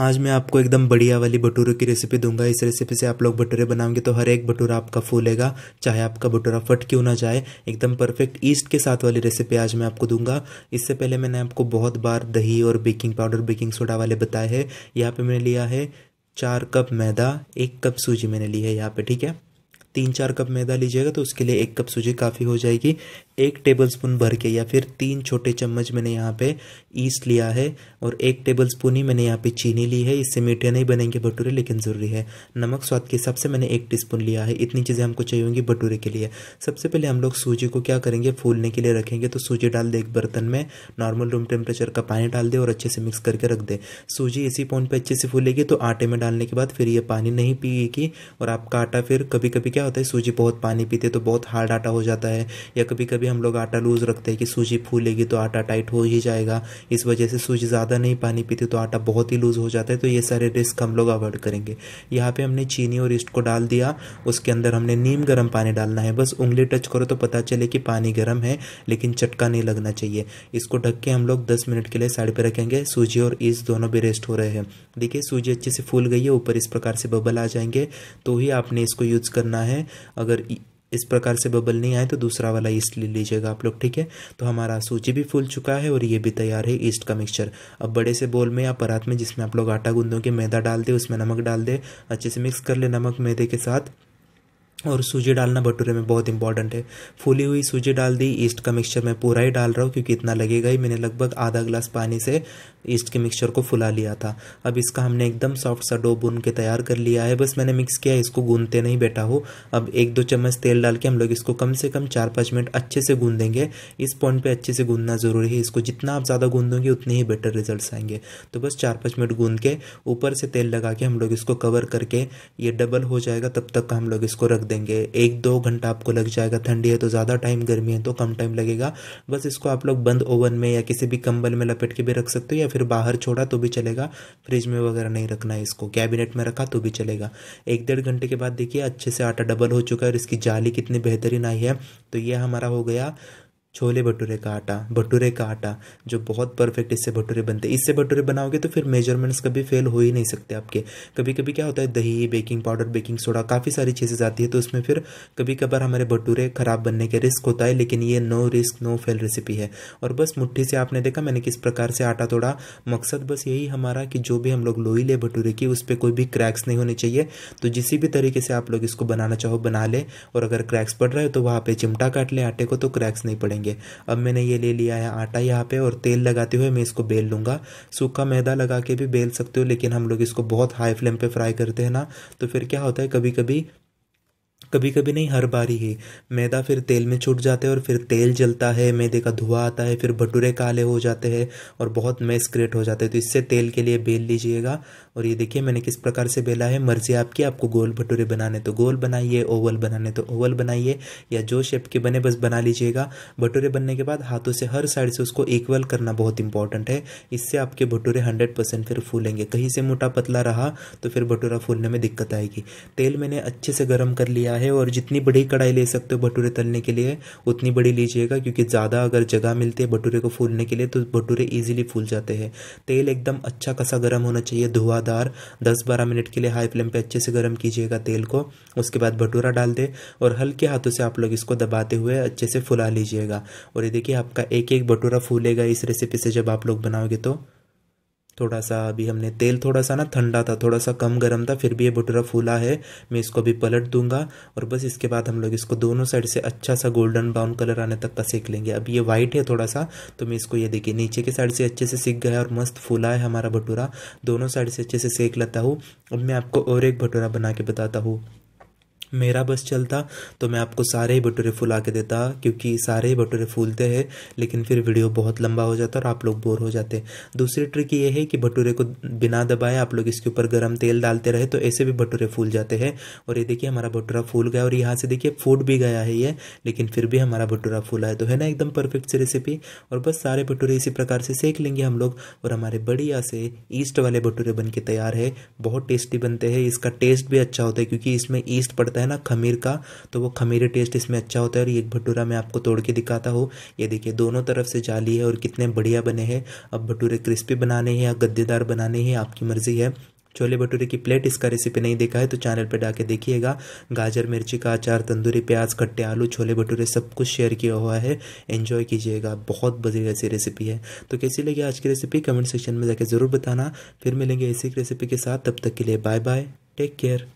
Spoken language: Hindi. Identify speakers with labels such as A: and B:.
A: आज मैं आपको एकदम बढ़िया वाली भटूरों की रेसिपी दूंगा इस रेसिपी से आप लोग भटूरे बनाओगे तो हर एक भटूरा आपका फूलेगा चाहे आपका भटूरा फट क्यों ना जाए एकदम परफेक्ट ईस्ट के साथ वाली रेसिपी आज मैं आपको दूंगा इससे पहले मैंने आपको बहुत बार दही और बेकिंग पाउडर बेकिंग सोडा वाले बताए हैं यहाँ पर मैंने लिया है चार कप मैदा एक कप सूजी मैंने ली है यहाँ पर ठीक है तीन चार कप मैदा लीजिएगा तो उसके लिए एक कप सूजी काफ़ी हो जाएगी एक टेबल स्पून भर के या फिर तीन छोटे चम्मच मैंने यहाँ पे ईस्ट लिया है और एक टेबल स्पून ही मैंने यहाँ पे चीनी ली है इससे मीठे नहीं बनेंगे भटूरे लेकिन ज़रूरी है नमक स्वाद के हिसाब से मैंने एक स्पून लिया है इतनी चीज़ें हमको चाहिए होंगी भटूरे के लिए सबसे पहले हम लोग सूजी को क्या करेंगे फूलने के लिए रखेंगे तो सूजी डाल दें एक बर्तन में नॉर्मल रूम टेम्परेचर का पानी डाल दें और अच्छे से मिक्स करके रख दें सूजी इसी पॉइंट पर अच्छे से फूलेगी तो आटे में डालने के बाद फिर ये पानी नहीं पिएगी और आपका आटा फिर कभी कभी क्या होता है सूजी बहुत पानी पीते तो बहुत हार्ड आटा हो जाता है या कभी कभी हम लोग आटा लूज़ रखते हैं कि सूजी फूलेगी तो आटा टाइट हो ही जाएगा इस वजह से सूजी ज़्यादा नहीं पानी पीती तो आटा बहुत ही लूज़ हो जाता है तो ये सारे रिस्क हम लोग अवॉइड करेंगे यहाँ पर हमने चीनी और ईस्ट को डाल दिया उसके अंदर हमने नीम गर्म पानी डालना है बस उंगली टच करो तो पता चले कि पानी गर्म है लेकिन चटका नहीं लगना चाहिए इसको ढक के हम लोग दस मिनट के लिए साइड पर रखेंगे सूजी और ईस्ट दोनों भी रेस्ट हो रहे हैं देखिए सूजी अच्छे से फूल गई है ऊपर इस प्रकार से बबल आ जाएंगे तो ही आपने इसको यूज़ करना है है अगर इस प्रकार से बबल नहीं आए तो दूसरा वाला ईस्ट ले लीजिएगा आप लोग ठीक है तो हमारा सूची भी फूल चुका है और ये भी तैयार है ईस्ट का मिक्सचर अब बड़े से बोल में या परात में जिसमें आप लोग आटा गूंदोगे मैदा डाल दे उसमें नमक डाल दे अच्छे से मिक्स कर ले नमक मैदे के साथ और सूजी डालना भटूरे में बहुत इंपॉर्टेंट है फूली हुई सूजी डाल दी ईस्ट का मिक्सचर मैं पूरा ही डाल रहा हूँ क्योंकि इतना लगेगा ही मैंने लगभग आधा ग्लास पानी से ईस्ट के मिक्सचर को फुला लिया था अब इसका हमने एकदम सॉफ्ट सा डो बुन के तैयार कर लिया है बस मैंने मिक्स किया इसको गूंदते नहीं बैठा हो अब एक दो चम्मच तेल डाल के हम लोग इसको कम से कम चार पाँच मिनट अच्छे से गूंदेंगे इस पॉइंट पर अच्छे से गूंदना ज़रूरी है इसको जितना आप ज़्यादा गूंदोगे उतने ही बेटर रिजल्ट आएंगे तो बस चार पाँच मिनट गूंद के ऊपर से तेल लगा के हम लोग इसको कवर करके ये डबल हो जाएगा तब तक हम लोग इसको रख देंगे एक दो घंटा आपको लग जाएगा ठंडी है तो ज़्यादा टाइम गर्मी है तो कम टाइम लगेगा बस इसको आप लोग बंद ओवन में या किसी भी कंबल में लपेट के भी रख सकते हो या फिर बाहर छोड़ा तो भी चलेगा फ्रिज में वगैरह नहीं रखना है इसको कैबिनेट में रखा तो भी चलेगा एक डेढ़ घंटे के बाद देखिए अच्छे से आटा डबल हो चुका है और इसकी जाली कितनी बेहतरीन आई है तो ये हमारा हो गया छोले भटूरे का आटा भटूरे का आटा जो बहुत परफेक्ट इससे भटूरे बनते हैं इससे भटूरे बनाओगे तो फिर मेजरमेंट्स कभी फेल हो ही नहीं सकते आपके कभी कभी क्या होता है दही बेकिंग पाउडर बेकिंग सोडा काफ़ी सारी चीज़ें आती है तो उसमें फिर कभी कभार हमारे भटूरे ख़राब बनने के रिस्क होता है लेकिन ये no risk no fail recipe है और बस मुठ्ठी से आपने देखा मैंने किस प्रकार से आटा तोड़ा मकसद बस यही हमारा कि जो भी हम लोग लोई ले भटूरे की उस पर कोई भी क्रैक्स नहीं होने चाहिए तो जिस भी तरीके से आप लोग इसको बनाना चाहो बना लें और अगर क्रैक्स पड़ रहे हो तो वहाँ पर चिमटा काट लें आटे को तो क्रैक्स नहीं पड़ेंगे लेंगे अब मैंने ये ले लिया है आटा यहाँ पे और तेल लगाते हुए मैं इसको बेल लूँगा सूखा मैदा लगा के भी बेल सकते हो लेकिन हम लोग इसको बहुत हाई फ्लेम पे फ्राई करते हैं ना तो फिर क्या होता है कभी कभी कभी कभी नहीं हर बार ही मैदा फिर तेल में छूट जाता है और फिर तेल जलता है मैदे का धुआं आता है फिर भटूरे काले हो जाते हैं और बहुत मैस क्रिएट हो जाते हैं तो इससे तेल के लिए बेल लीजिएगा और ये देखिए मैंने किस प्रकार से बेला है मर्जी आपकी आपको गोल भटूरे बनाने तो गोल बनाइए ओवल बनाने तो ओवल बनाइए या जो शेप के बने बस बना लीजिएगा भटूरे बनने के बाद हाथों से हर साइड से उसको इक्वल करना बहुत इंपॉर्टेंट है इससे आपके भटूरे हंड्रेड परसेंट फिर फूलेंगे कहीं से मोटा पतला रहा तो फिर भटूरा फूलने में दिक्कत आएगी तेल मैंने अच्छे से गर्म कर लिया है और जितनी बड़ी कढ़ाई ले सकते हो भटूरे तलने के लिए उतनी बड़ी लीजिएगा क्योंकि ज़्यादा अगर जगह मिलती है भटूरे को फूलने के लिए तो भटूरे ईजिली फूल जाते हैं तेल एकदम अच्छा खासा गर्म होना चाहिए धुआंधार दस बारह मिनट के लिए हाई फ्लेम पर अच्छे से गर्म कीजिएगा तेल को उसके बाद भटूरा डाल दे और हल्के हाथों से आप लोग इसको दबाते हुए अच्छे से फुला लीजिएगा और ये देखिए आपका एक एक भटूरा फूलेगा इस रेसिपी से जब आप लोग बनाओगे तो थोड़ा सा अभी हमने तेल थोड़ा सा ना ठंडा था थोड़ा सा कम गर्म था फिर भी ये भटूरा फूला है मैं इसको भी पलट दूंगा और बस इसके बाद हम लोग इसको दोनों साइड से अच्छा सा गोल्डन ब्राउन कलर आने तक का सेक लेंगे अभी ये व्हाइट है थोड़ा सा तो मैं इसको ये देखिए नीचे के साइड से अच्छे से सीख गया और मस्त फूला है हमारा भटूरा दोनों साइड से अच्छे से सेक लेता हूँ अब मैं आपको और एक भटूरा बना के बताता हूँ मेरा बस चलता तो मैं आपको सारे ही भटूरे फुला के देता क्योंकि सारे ही भटूरे फूलते हैं लेकिन फिर वीडियो बहुत लंबा हो जाता और आप लोग बोर हो जाते दूसरी ट्रिक ये है कि भटूरे को बिना दबाए आप लोग इसके ऊपर गर्म तेल डालते रहे तो ऐसे भी भटूरे फूल जाते हैं और ये देखिए हमारा भटूरा फूल गया और यहाँ से देखिए फूट भी गया है ये लेकिन फिर भी हमारा भटूरा फूला है तो है ना एकदम परफेक्ट से रेसिपी और बस सारे भटूरे इसी प्रकार से सेक लेंगे हम लोग और हमारे बढ़िया से ईस्ट वाले भटूरे बन के तैयार है बहुत टेस्टी बनते हैं इसका टेस्ट भी अच्छा होता है क्योंकि इसमें ईस्ट पड़ता होता है ना खमीर का तो वो खमीरे टेस्ट इसमें अच्छा होता है और एक भटूरा मैं आपको तोड़ के दिखाता हूँ ये देखिए दोनों तरफ से जाली है और कितने बढ़िया बने हैं अब भटूरे क्रिस्पी बनाने हैं या गद्देदार बनाने हैं आपकी मर्ज़ी है छोले भटूरे की प्लेट इसका रेसिपी नहीं देखा है तो चैनल पर डाके देखिएगा गाजर मिर्ची का अचार तंदूरी प्याज खट्टे आलू छोले भटूरे सब कुछ शेयर किया हुआ है एंजॉय कीजिएगा बहुत बढ़िया ऐसी रेसिपी है तो कैसी लगी आज की रेसिपी कमेंट सेक्शन में जाके ज़रूर बताना फिर मिलेंगे इसी रेसिपी के साथ तब तक के लिए बाय बाय टेक केयर